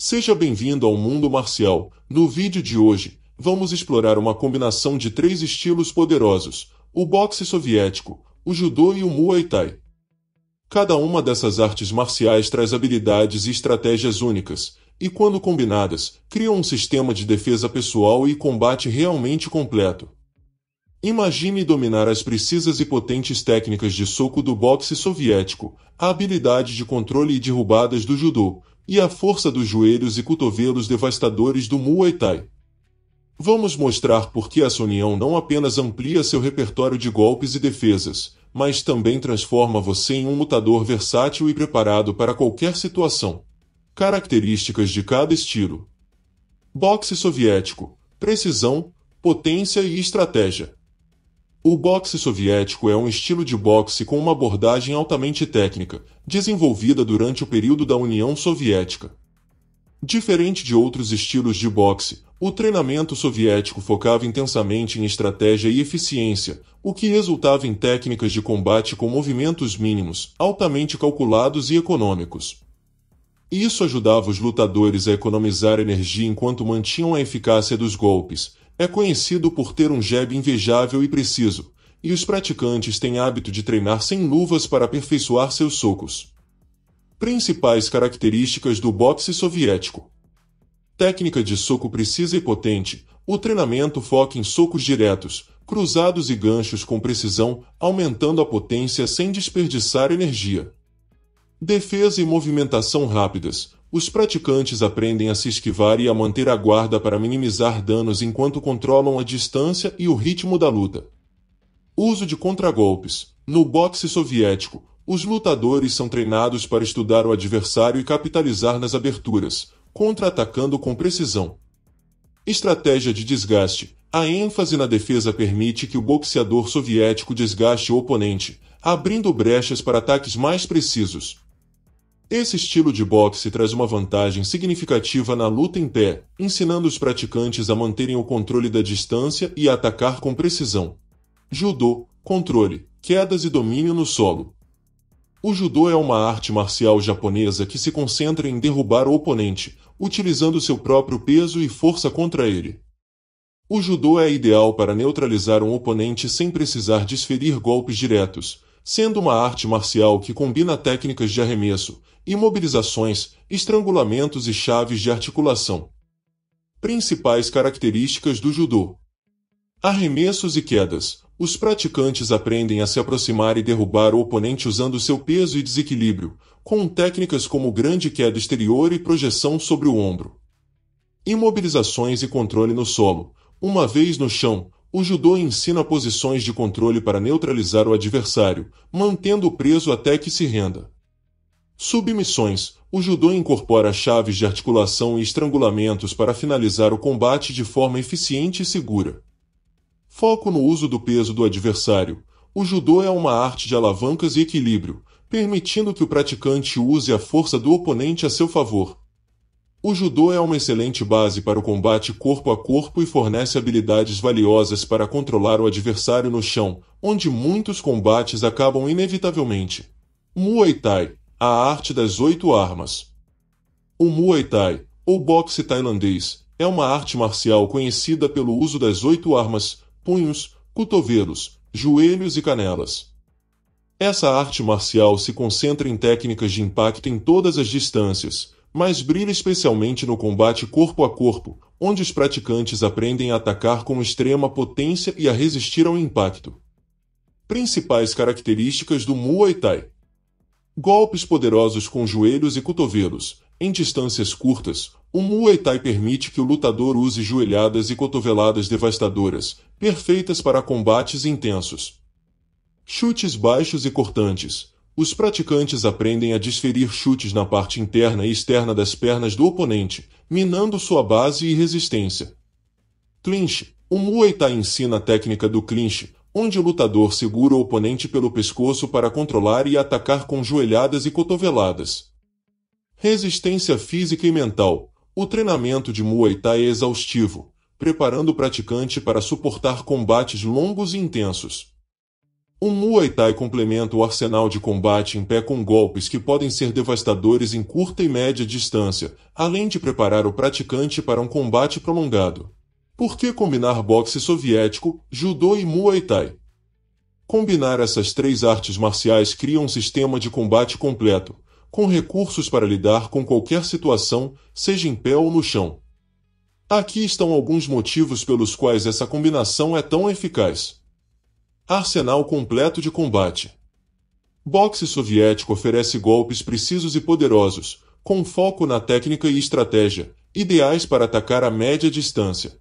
Seja bem-vindo ao mundo marcial. No vídeo de hoje, vamos explorar uma combinação de três estilos poderosos: o boxe soviético, o judô e o muay thai. Cada uma dessas artes marciais traz habilidades e estratégias únicas, e quando combinadas, criam um sistema de defesa pessoal e combate realmente completo. Imagine dominar as precisas e potentes técnicas de soco do boxe soviético, a habilidade de controle e derrubadas do judô, e a força dos joelhos e cotovelos devastadores do Muay Thai. Vamos mostrar por que essa união não apenas amplia seu repertório de golpes e defesas, mas também transforma você em um lutador versátil e preparado para qualquer situação. Características de cada estilo: Boxe soviético, precisão, potência e estratégia. O boxe soviético é um estilo de boxe com uma abordagem altamente técnica, desenvolvida durante o período da União Soviética. Diferente de outros estilos de boxe, o treinamento soviético focava intensamente em estratégia e eficiência, o que resultava em técnicas de combate com movimentos mínimos, altamente calculados e econômicos. Isso ajudava os lutadores a economizar energia enquanto mantinham a eficácia dos golpes, é conhecido por ter um jab invejável e preciso, e os praticantes têm hábito de treinar sem luvas para aperfeiçoar seus socos. Principais características do boxe soviético: técnica de soco precisa e potente. O treinamento foca em socos diretos, cruzados e ganchos com precisão, aumentando a potência sem desperdiçar energia. Defesa e movimentação rápidas. Os praticantes aprendem a se esquivar e a manter a guarda para minimizar danos enquanto controlam a distância e o ritmo da luta. Uso de contragolpes. No boxe soviético, os lutadores são treinados para estudar o adversário e capitalizar nas aberturas, contra-atacando com precisão. Estratégia de desgaste. A ênfase na defesa permite que o boxeador soviético desgaste o oponente, abrindo brechas para ataques mais precisos. Esse estilo de boxe traz uma vantagem significativa na luta em pé, ensinando os praticantes a manterem o controle da distância e a atacar com precisão. Judô, controle, quedas e domínio no solo. O judô é uma arte marcial japonesa que se concentra em derrubar o oponente, utilizando seu próprio peso e força contra ele. O judô é ideal para neutralizar um oponente sem precisar desferir golpes diretos, sendo uma arte marcial que combina técnicas de arremesso, imobilizações, estrangulamentos e chaves de articulação. Principais características do judô: arremessos e quedas. Os praticantes aprendem a se aproximar e derrubar o oponente usando seu peso e desequilíbrio, com técnicas como grande queda exterior e projeção sobre o ombro. Imobilizações e controle no solo. Uma vez no chão, o judô ensina posições de controle para neutralizar o adversário, mantendo-o preso até que se renda. Submissões. O judô incorpora chaves de articulação e estrangulamentos para finalizar o combate de forma eficiente e segura. Foco no uso do peso do adversário. O judô é uma arte de alavancas e equilíbrio, permitindo que o praticante use a força do oponente a seu favor. O judô é uma excelente base para o combate corpo a corpo e fornece habilidades valiosas para controlar o adversário no chão, onde muitos combates acabam inevitavelmente. Muay Thai a arte das oito armas. O Muay Thai, ou boxe tailandês, é uma arte marcial conhecida pelo uso das oito armas, punhos, cotovelos, joelhos e canelas. Essa arte marcial se concentra em técnicas de impacto em todas as distâncias, mas brilha especialmente no combate corpo a corpo, onde os praticantes aprendem a atacar com extrema potência e a resistir ao impacto. Principais características do Muay Thai: Golpes poderosos com joelhos e cotovelos. Em distâncias curtas, o Muay Thai permite que o lutador use joelhadas e cotoveladas devastadoras, perfeitas para combates intensos. Chutes baixos e cortantes. Os praticantes aprendem a desferir chutes na parte interna e externa das pernas do oponente, minando sua base e resistência. Clinch. O Muay Thai ensina a técnica do clinch, onde o lutador segura o oponente pelo pescoço para controlar e atacar com joelhadas e cotoveladas. Resistência física e mental. O treinamento de Muay Thai é exaustivo, preparando o praticante para suportar combates longos e intensos. O Muay Thai complementa o arsenal de combate em pé com golpes que podem ser devastadores em curta e média distância, além de preparar o praticante para um combate prolongado. Por que combinar boxe soviético, judô e Muay Thai? Combinar essas três artes marciais cria um sistema de combate completo, com recursos para lidar com qualquer situação, seja em pé ou no chão. Aqui estão alguns motivos pelos quais essa combinação é tão eficaz. Arsenal completo de combate. Boxe soviético oferece golpes precisos e poderosos, com foco na técnica e estratégia, ideais para atacar a média distância.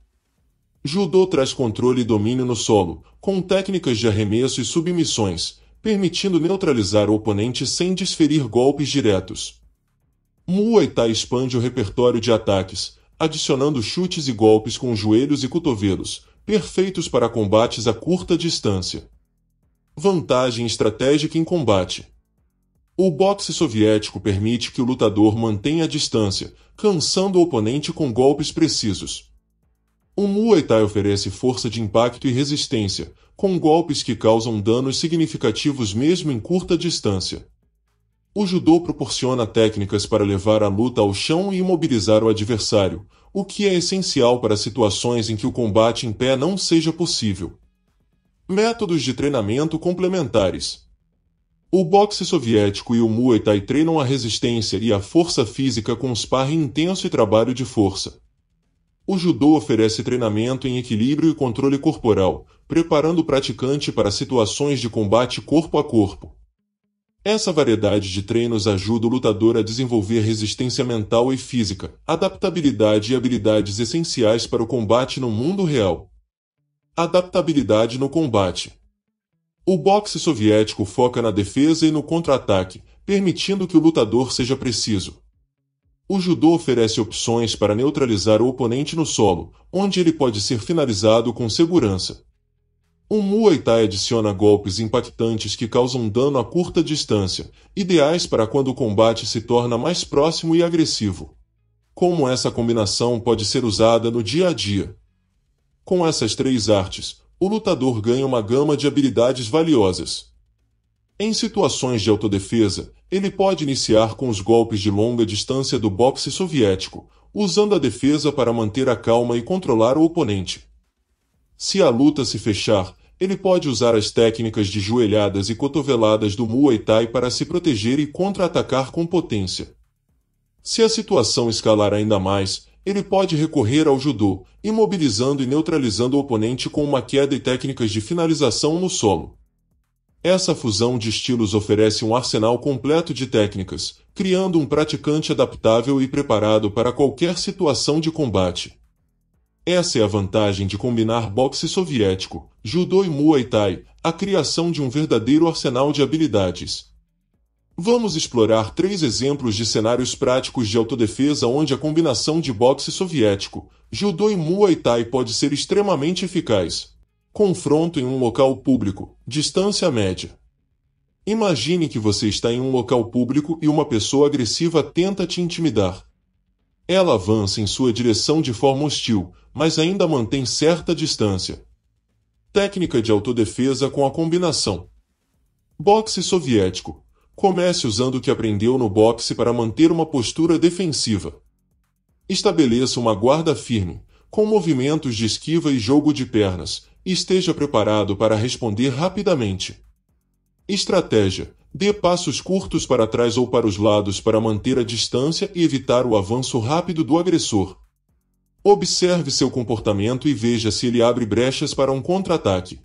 Judô traz controle e domínio no solo, com técnicas de arremesso e submissões, permitindo neutralizar o oponente sem desferir golpes diretos. Muay Thai expande o repertório de ataques, adicionando chutes e golpes com joelhos e cotovelos, perfeitos para combates a curta distância. Vantagem estratégica em combate. O boxe soviético permite que o lutador mantenha a distância, cansando o oponente com golpes precisos. O Muay Thai oferece força de impacto e resistência, com golpes que causam danos significativos mesmo em curta distância. O judô proporciona técnicas para levar a luta ao chão e imobilizar o adversário, o que é essencial para situações em que o combate em pé não seja possível. Métodos de treinamento complementares. O boxe soviético e o Muay Thai treinam a resistência e a força física com sparring intenso e trabalho de força. O judô oferece treinamento em equilíbrio e controle corporal, preparando o praticante para situações de combate corpo a corpo. Essa variedade de treinos ajuda o lutador a desenvolver resistência mental e física, adaptabilidade e habilidades essenciais para o combate no mundo real. Adaptabilidade no combate. O boxe soviético foca na defesa e no contra-ataque, permitindo que o lutador seja preciso. O judô oferece opções para neutralizar o oponente no solo, onde ele pode ser finalizado com segurança. O Muay Thai adiciona golpes impactantes que causam dano a curta distância, ideais para quando o combate se torna mais próximo e agressivo. Como essa combinação pode ser usada no dia a dia? Com essas três artes, o lutador ganha uma gama de habilidades valiosas. Em situações de autodefesa, ele pode iniciar com os golpes de longa distância do boxe soviético, usando a defesa para manter a calma e controlar o oponente. Se a luta se fechar, ele pode usar as técnicas de joelhadas e cotoveladas do Muay Thai para se proteger e contra-atacar com potência. Se a situação escalar ainda mais, ele pode recorrer ao judô, imobilizando e neutralizando o oponente com uma queda e técnicas de finalização no solo. Essa fusão de estilos oferece um arsenal completo de técnicas, criando um praticante adaptável e preparado para qualquer situação de combate. Essa é a vantagem de combinar boxe soviético, judô e muay thai, a criação de um verdadeiro arsenal de habilidades. Vamos explorar três exemplos de cenários práticos de autodefesa onde a combinação de boxe soviético, judô e muay thai pode ser extremamente eficaz. Confronto em um local público, distância média. Imagine que você está em um local público e uma pessoa agressiva tenta te intimidar. Ela avança em sua direção de forma hostil, mas ainda mantém certa distância. Técnica de autodefesa com a combinação. Boxe soviético. Comece usando o que aprendeu no boxe para manter uma postura defensiva. Estabeleça uma guarda firme, com movimentos de esquiva e jogo de pernas, e esteja preparado para responder rapidamente. Estratégia: dê passos curtos para trás ou para os lados para manter a distância e evitar o avanço rápido do agressor. Observe seu comportamento e veja se ele abre brechas para um contra-ataque.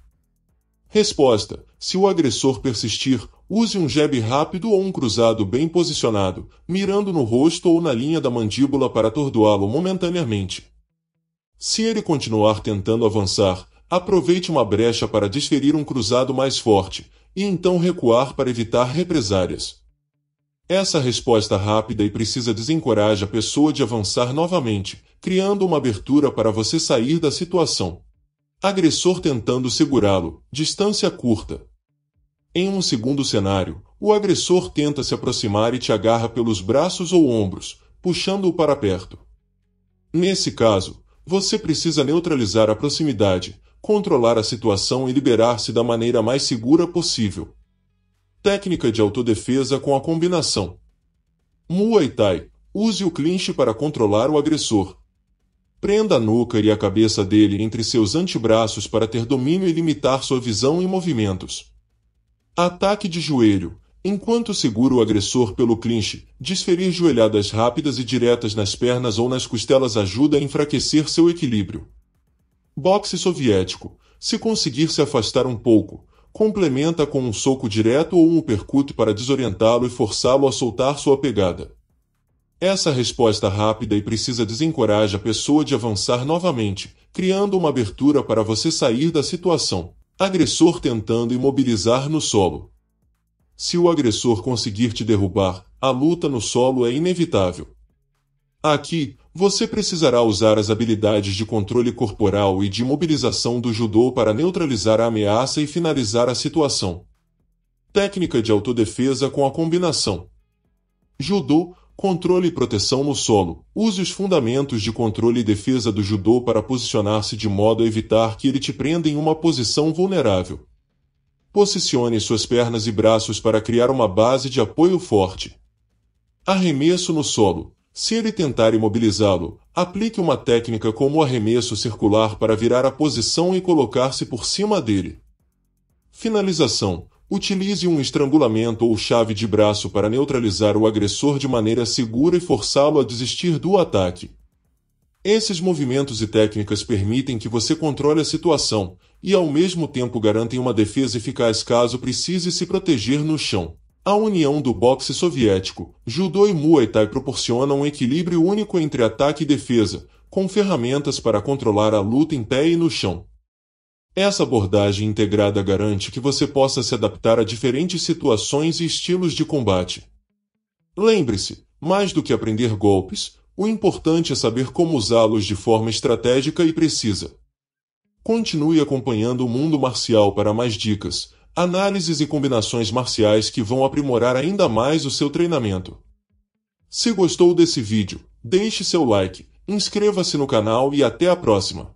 Resposta: Se o agressor persistir, use um jab rápido ou um cruzado bem posicionado, mirando no rosto ou na linha da mandíbula para atordoá-lo momentaneamente. Se ele continuar tentando avançar, aproveite uma brecha para desferir um cruzado mais forte, e então recuar para evitar represárias. Essa resposta rápida e precisa desencoraja a pessoa de avançar novamente, criando uma abertura para você sair da situação. Agressor tentando segurá-lo, distância curta. Em um segundo cenário, o agressor tenta se aproximar e te agarra pelos braços ou ombros, puxando-o para perto. Nesse caso, você precisa neutralizar a proximidade, controlar a situação e liberar-se da maneira mais segura possível. Técnica de autodefesa com a combinação. Muay Thai. Use o clinch para controlar o agressor. Prenda a nuca e a cabeça dele entre seus antebraços para ter domínio e limitar sua visão e movimentos. Ataque de joelho. Enquanto segura o agressor pelo clinch, desferir joelhadas rápidas e diretas nas pernas ou nas costelas ajuda a enfraquecer seu equilíbrio. Boxe soviético. Se conseguir se afastar um pouco, complementa com um soco direto ou um percute para desorientá-lo e forçá-lo a soltar sua pegada. Essa resposta rápida e precisa desencoraja a pessoa de avançar novamente, criando uma abertura para você sair da situação. Agressor tentando imobilizar no solo. Se o agressor conseguir te derrubar, a luta no solo é inevitável. Aqui, você precisará usar as habilidades de controle corporal e de mobilização do judô para neutralizar a ameaça e finalizar a situação. Técnica de autodefesa com a combinação Judô, controle e proteção no solo. Use os fundamentos de controle e defesa do judô para posicionar-se de modo a evitar que ele te prenda em uma posição vulnerável. Posicione suas pernas e braços para criar uma base de apoio forte. Arremesso no solo. Se ele tentar imobilizá-lo, aplique uma técnica como o arremesso circular para virar a posição e colocar-se por cima dele. Finalização. Utilize um estrangulamento ou chave de braço para neutralizar o agressor de maneira segura e forçá-lo a desistir do ataque. Esses movimentos e técnicas permitem que você controle a situação e, ao mesmo tempo, garantem uma defesa eficaz caso precise se proteger no chão. A união do boxe soviético, judô e muay thai proporciona um equilíbrio único entre ataque e defesa, com ferramentas para controlar a luta em pé e no chão. Essa abordagem integrada garante que você possa se adaptar a diferentes situações e estilos de combate. Lembre-se, mais do que aprender golpes, o importante é saber como usá-los de forma estratégica e precisa. Continue acompanhando o mundo marcial para mais dicas, análises e combinações marciais que vão aprimorar ainda mais o seu treinamento. Se gostou desse vídeo, deixe seu like, inscreva-se no canal e até a próxima!